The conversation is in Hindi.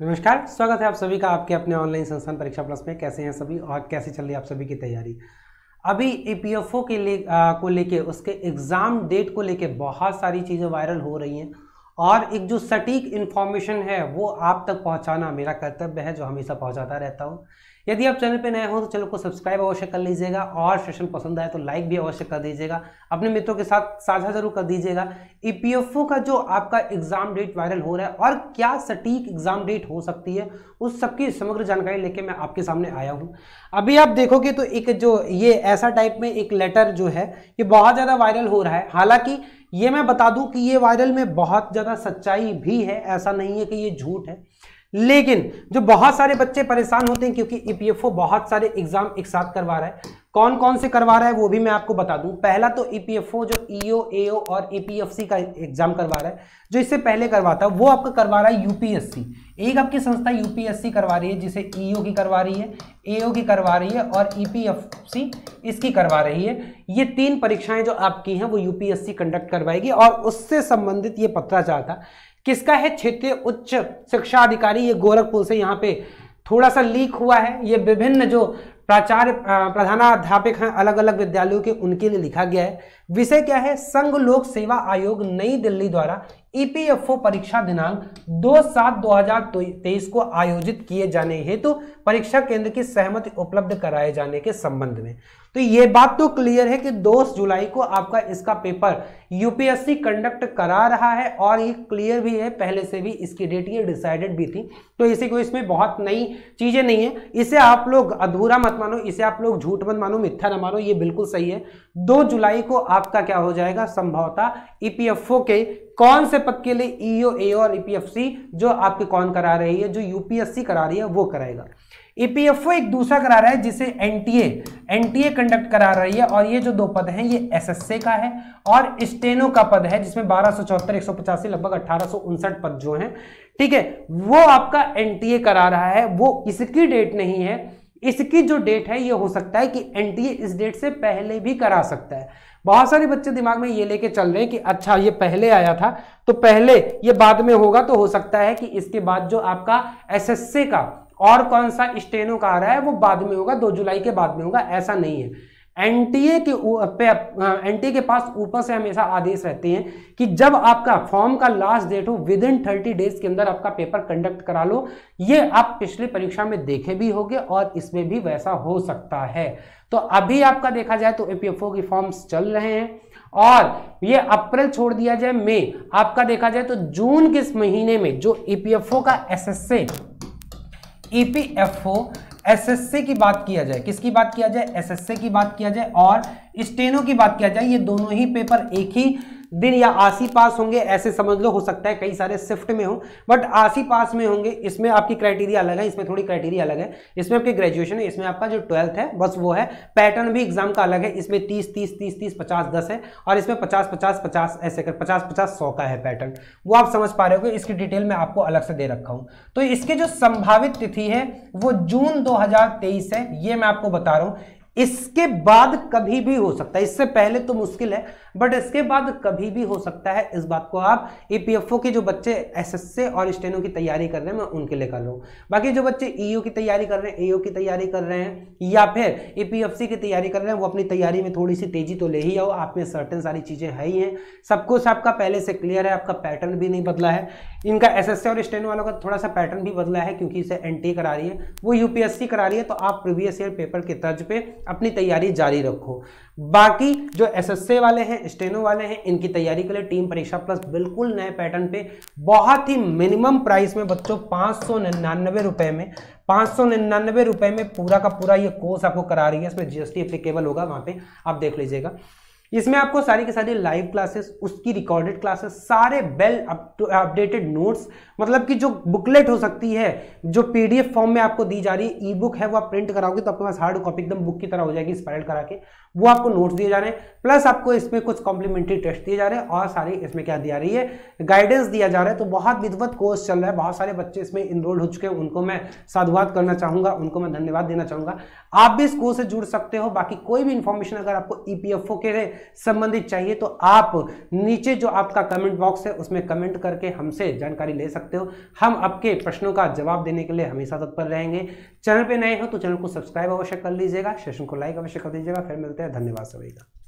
नमस्कार स्वागत है आप सभी का आपके अपने ऑनलाइन संस्थान परीक्षा प्लस में कैसे हैं सभी और कैसे चल रही है आप सभी की तैयारी अभी ईपीएफओ e के लिए आ, को लेके उसके एग्ज़ाम डेट को लेके बहुत सारी चीज़ें वायरल हो रही हैं और एक जो सटीक इन्फॉर्मेशन है वो आप तक पहुंचाना मेरा कर्तव्य है जो हमेशा पहुंचाता रहता हूं यदि आप चैनल पर नए हो तो चैनल को सब्सक्राइब अवश्य कर लीजिएगा और सेशन पसंद आए तो लाइक भी अवश्य कर दीजिएगा अपने मित्रों के साथ साझा जरूर कर दीजिएगा ई e का जो आपका एग्जाम डेट वायरल हो रहा है और क्या सटीक एग्जाम डेट हो सकती है उस सबकी समग्र जानकारी लेके मैं आपके सामने आया हूँ अभी आप देखोगे तो एक जो ये ऐसा टाइप में एक लेटर जो है ये बहुत ज़्यादा वायरल हो रहा है हालांकि ये मैं बता दूं कि ये वायरल में बहुत ज़्यादा सच्चाई भी है ऐसा नहीं है कि ये झूठ है लेकिन जो बहुत सारे बच्चे परेशान होते हैं क्योंकि ईपीएफओ e बहुत सारे एग्जाम एक साथ करवा रहा है कौन कौन से करवा रहा है वो भी मैं आपको बता दूं पहला तो ईपीएफओ e जो ईओ e एओ और ईपीएफसी का एग्जाम करवा रहा है जो इससे पहले करवाता है वो आपका करवा रहा है यूपीएससी एक आपकी संस्था यूपीएससी करवा रही है जिसे ईओ की करवा रही है एओ की करवा रही है और ईपीएफसी इसकी करवा रही है ये तीन परीक्षाएं जो आपकी हैं वो यूपीएससी कंडक्ट करवाएगी और उससे संबंधित ये पत्राचार था किसका है क्षेत्रीय उच्च शिक्षा अधिकारी ये गोरखपुर से यहाँ पे थोड़ा सा लीक हुआ है ये विभिन्न जो प्राचार्य प्रधानाध्यापक हैं अलग अलग विद्यालयों के उनके लिए लिखा गया है विषय क्या है संघ लोक सेवा आयोग नई दिल्ली द्वारा ईपीएफओ परीक्षा दिनांक 2 सात 2023 को आयोजित किए जाने हेतु तो परीक्षा केंद्र की सहमति उपलब्ध कराए जाने के संबंध में तो ये बात तो क्लियर है कि 2 जुलाई को आपका इसका पेपर यूपीएससी कंडक्ट करा रहा है और ये क्लियर भी है पहले से भी इसकी डेट ये डिसाइडेड भी थी तो इसी को इसमें बहुत नई चीज़ें नहीं है इसे आप लोग अधूरा मत मानो इसे आप लोग झूठ मत मानो मिथ्या ना मानो ये बिल्कुल सही है दो जुलाई को आपका क्या हो जाएगा संभवता ईपीएफओ e के कौन से पद के लिए ईओ e ए और ईपीएफसी e जो आपके कौन करा रही है जो यूपीएससी करा रही है वो कराएगा ईपीएफओ एक दूसरा करा रहा है जिसे एनटीए एनटीए कंडक्ट करा रही है और ये जो दो पद हैं ये एसएससी का है और स्टेनो का पद है जिसमें बारह सौ चौहत्तर एक सौ पचासी लगभग अठारह पद जो हैं ठीक है वो आपका एनटीए करा रहा है वो इसकी डेट नहीं है इसकी जो डेट है ये हो सकता है कि एनटीए इस डेट से पहले भी करा सकता है बहुत सारे बच्चे दिमाग में ये लेके चल रहे हैं कि अच्छा ये पहले आया था तो पहले ये बाद में होगा तो हो सकता है कि इसके बाद जो आपका एसएससी का और कौन सा स्टेनो का आ रहा है वो बाद में होगा दो जुलाई के बाद में होगा ऐसा नहीं है एनटीए के एनटीए के पास ऊपर से हमेशा आदेश रहते हैं कि जब आपका फॉर्म का लास्ट डेट हो विद इन थर्टी डेज के अंदर आपका पेपर कंडक्ट करा लो ये आप पिछली परीक्षा में देखे भी होंगे और इसमें भी वैसा हो सकता है तो अभी आपका देखा जाए तो एपीएफओ की फॉर्म्स चल रहे हैं और ये अप्रैल छोड़ दिया जाए मई आपका देखा जाए तो जून किस महीने में जो ईपीएफओ का एसएससी ईपीएफओ e एसएससी की बात किया जाए किसकी बात किया जाए एसएससी की बात किया जाए और स्टेनो की बात किया जाए ये दोनों ही पेपर एक ही दिन या आसी पास होंगे ऐसे समझ लो हो सकता है कई सारे शिफ्ट में हो बट आसी पास में होंगे इसमें आपकी क्राइटेरिया अलग है इसमें थोड़ी क्राइटेरिया अलग है इसमें आपकी ग्रेजुएशन है इसमें आपका जो ट्वेल्थ है बस वो है पैटर्न भी एग्जाम का अलग है इसमें तीस तीस तीस तीस पचास दस है और इसमें पचास पचास पचास ऐसे कर पचास पचास सौ का है पैटर्न वो आप समझ पा रहे हो इसकी डिटेल मैं आपको अलग से दे रखा हूँ तो इसके जो संभावित तिथि है वो जून दो है ये मैं आपको बता रहा हूँ इसके बाद कभी भी हो सकता है इससे पहले तो मुश्किल है बट इसके बाद कभी भी हो सकता है इस बात को आप ईपीएफओ e के जो बच्चे एसएससी और स्टेनो की तैयारी कर रहे हैं मैं उनके लिए कर लूँ बाकी जो बच्चे ईओ e की तैयारी कर रहे हैं ईओ e की तैयारी कर रहे हैं या फिर ईपीएफसी की तैयारी कर रहे हैं वो अपनी तैयारी में थोड़ी सी तेजी तो ले ही आओ आप में सर्टन सारी चीज़ें है ही हैं सब कुछ आपका पहले से क्लियर है आपका पैटर्न भी नहीं बदला है इनका एस और स्टेनो वालों का थोड़ा सा पैटर्न भी बदला है क्योंकि इसे एन करा रही है वो यूपीएससी करा रही है तो आप प्रीवियस ईयर पेपर के तर्ज पर अपनी तैयारी जारी रखो बाकी जो एसएससी वाले हैं स्टेनो वाले हैं इनकी तैयारी के लिए टीम परीक्षा प्लस बिल्कुल नए पैटर्न पे बहुत ही मिनिमम प्राइस में बच्चों पाँच सौ निन्यानवे रुपये में पाँच सौ निन्यानवे रुपये में पूरा का पूरा ये कोर्स आपको करा रही है इसमें जीएसटी एप्लीकेबल होगा वहाँ पे आप देख लीजिएगा इसमें आपको सारी की सारी लाइव क्लासेस उसकी रिकॉर्डेड क्लासेस सारे बेल अपडेटेड नोट्स मतलब कि जो बुकलेट हो सकती है जो पीडीएफ फॉर्म में आपको दी जा रही है ई बुक है वो आप प्रिंट कराओगे तो आपके पास हार्ड कॉपी एकदम बुक की तरह हो जाएगी स्पायरल करा के वो आपको नोट्स दिए जा रहे हैं प्लस आपको इसमें कुछ कॉम्प्लीमेंट्री टेस्ट दिए जा रहे हैं और सारी इसमें क्या दिया रही है गाइडेंस दिया जा रहा है तो बहुत विधवत कोर्स चल रहा है बहुत सारे बच्चे इसमें इनरोल्ड हो चुके हैं उनको मैं साधुवाद करना चाहूँगा उनको मैं धन्यवाद देना चाहूँगा आप भी इस कोर्स से जुड़ सकते हो बाकी कोई भी इन्फॉर्मेशन अगर आपको ई e के संबंधित चाहिए तो आप नीचे जो आपका कमेंट बॉक्स है उसमें कमेंट करके हमसे जानकारी ले सकते हो हम आपके प्रश्नों का जवाब देने के लिए हमेशा तत्पर रहेंगे चैनल पर नए हो तो चैनल को सब्सक्राइब अवश्य कर लीजिएगा सेशन को लाइक अवश्य कर दीजिएगा फिर मिलते हैं धन्यवाद सभी का